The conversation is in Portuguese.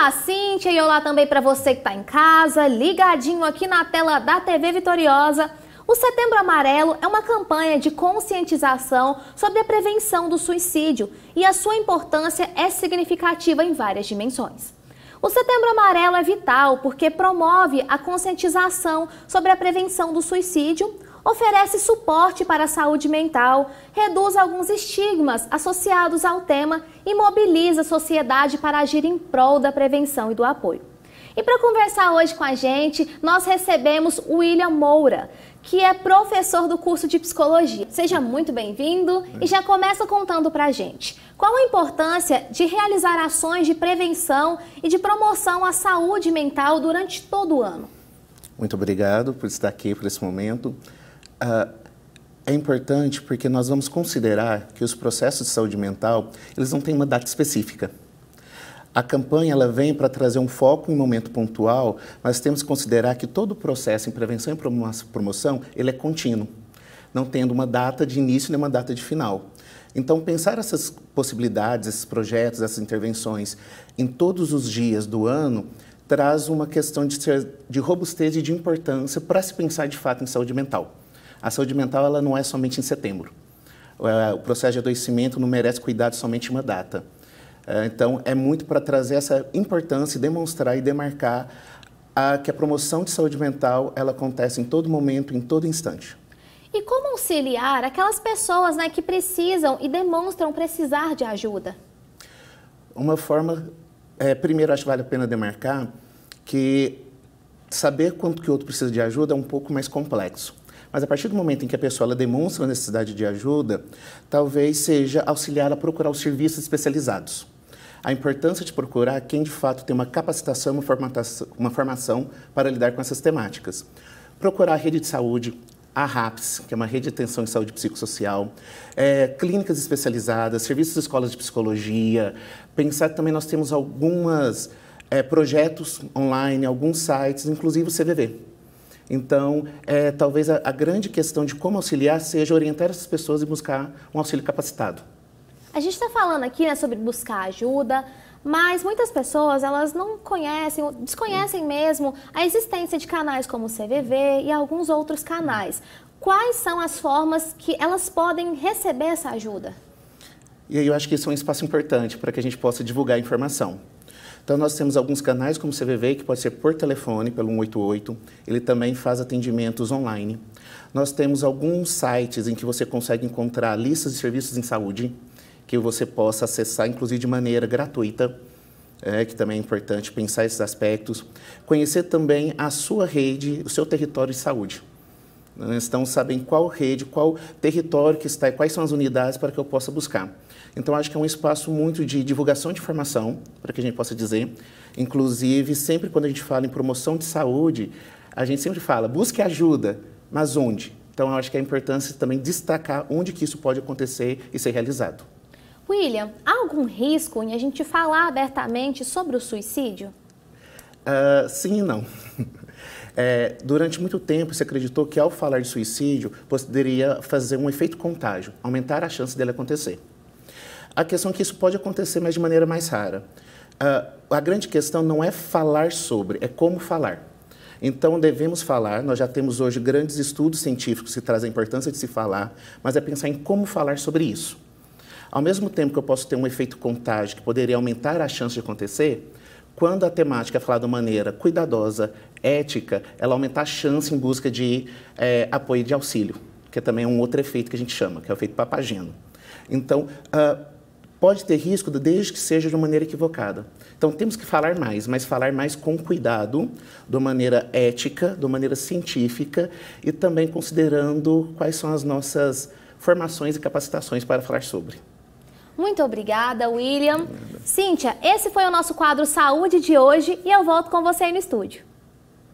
Olá, Cíntia, e olá também para você que está em casa, ligadinho aqui na tela da TV Vitoriosa. O Setembro Amarelo é uma campanha de conscientização sobre a prevenção do suicídio e a sua importância é significativa em várias dimensões. O Setembro Amarelo é vital porque promove a conscientização sobre a prevenção do suicídio, oferece suporte para a saúde mental, reduz alguns estigmas associados ao tema e mobiliza a sociedade para agir em prol da prevenção e do apoio. E para conversar hoje com a gente, nós recebemos o William Moura, que é professor do curso de psicologia. Seja muito bem-vindo e já começa contando para a gente qual a importância de realizar ações de prevenção e de promoção à saúde mental durante todo o ano. Muito obrigado por estar aqui por esse momento é importante porque nós vamos considerar que os processos de saúde mental eles não têm uma data específica. A campanha ela vem para trazer um foco em momento pontual, mas temos que considerar que todo o processo em prevenção e promoção ele é contínuo, não tendo uma data de início nem uma data de final. Então, pensar essas possibilidades, esses projetos, essas intervenções em todos os dias do ano traz uma questão de, ser, de robustez e de importância para se pensar de fato em saúde mental. A saúde mental ela não é somente em setembro. É, o processo de adoecimento não merece cuidado somente em uma data. É, então, é muito para trazer essa importância, demonstrar e demarcar a, que a promoção de saúde mental ela acontece em todo momento, em todo instante. E como auxiliar aquelas pessoas né, que precisam e demonstram precisar de ajuda? Uma forma, é, primeiro acho que vale a pena demarcar que saber quanto que o outro precisa de ajuda é um pouco mais complexo. Mas a partir do momento em que a pessoa ela demonstra a necessidade de ajuda, talvez seja auxiliar a procurar os serviços especializados. A importância de procurar quem de fato tem uma capacitação, uma formação, uma formação para lidar com essas temáticas. Procurar a rede de saúde, a RAPS, que é uma rede de atenção em saúde psicossocial, é, clínicas especializadas, serviços de escolas de psicologia. Pensar que também nós temos algumas é, projetos online, alguns sites, inclusive o CVV, então, é, talvez a, a grande questão de como auxiliar seja orientar essas pessoas e buscar um auxílio capacitado. A gente está falando aqui né, sobre buscar ajuda, mas muitas pessoas elas não conhecem, desconhecem mesmo a existência de canais como o CVV e alguns outros canais. Quais são as formas que elas podem receber essa ajuda? E aí eu acho que isso é um espaço importante para que a gente possa divulgar a informação. Então, nós temos alguns canais como o CVV, que pode ser por telefone, pelo 188. Ele também faz atendimentos online. Nós temos alguns sites em que você consegue encontrar listas de serviços em saúde, que você possa acessar, inclusive de maneira gratuita, é, que também é importante pensar esses aspectos. Conhecer também a sua rede, o seu território de saúde. Então, sabem qual rede, qual território que está e quais são as unidades para que eu possa buscar. Então, acho que é um espaço muito de divulgação de informação, para que a gente possa dizer. Inclusive, sempre quando a gente fala em promoção de saúde, a gente sempre fala, busque ajuda, mas onde? Então, acho que é importante também destacar onde que isso pode acontecer e ser realizado. William, há algum risco em a gente falar abertamente sobre o suicídio? Uh, sim e não. É, durante muito tempo se acreditou que ao falar de suicídio poderia fazer um efeito contágio, aumentar a chance dele acontecer. A questão é que isso pode acontecer, mas de maneira mais rara. Uh, a grande questão não é falar sobre, é como falar. Então devemos falar, nós já temos hoje grandes estudos científicos que trazem a importância de se falar, mas é pensar em como falar sobre isso. Ao mesmo tempo que eu posso ter um efeito contágio que poderia aumentar a chance de acontecer, quando a temática é falada de maneira cuidadosa, ética, ela aumenta a chance em busca de é, apoio de auxílio, que é também um outro efeito que a gente chama, que é o efeito papageno. Então, uh, pode ter risco desde que seja de uma maneira equivocada. Então, temos que falar mais, mas falar mais com cuidado, de maneira ética, de maneira científica e também considerando quais são as nossas formações e capacitações para falar sobre. Muito obrigada, William. Cíntia, esse foi o nosso quadro Saúde de hoje e eu volto com você aí no estúdio.